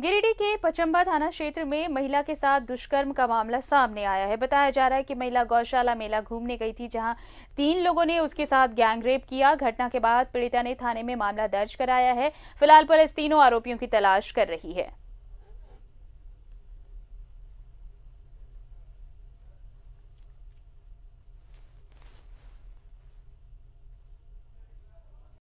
गिरिडीह के पचम्बा थाना क्षेत्र में महिला के साथ दुष्कर्म का मामला सामने आया है बताया जा रहा है कि महिला गौशाला मेला घूमने गई थी जहां तीन लोगों ने उसके साथ गैंगरेप किया घटना के बाद पीड़िता ने थाने में मामला दर्ज कराया है फिलहाल पुलिस तीनों आरोपियों की तलाश कर रही है